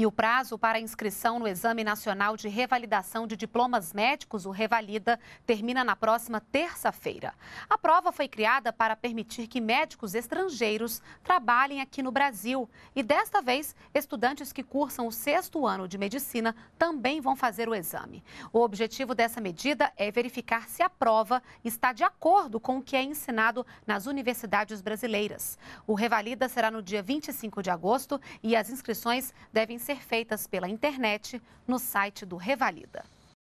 E o prazo para inscrição no Exame Nacional de Revalidação de Diplomas Médicos, o Revalida, termina na próxima terça-feira. A prova foi criada para permitir que médicos estrangeiros trabalhem aqui no Brasil. E desta vez, estudantes que cursam o sexto ano de medicina também vão fazer o exame. O objetivo dessa medida é verificar se a prova está de acordo com o que é ensinado nas universidades brasileiras. O Revalida será no dia 25 de agosto e as inscrições devem ser ser feitas pela internet no site do Revalida.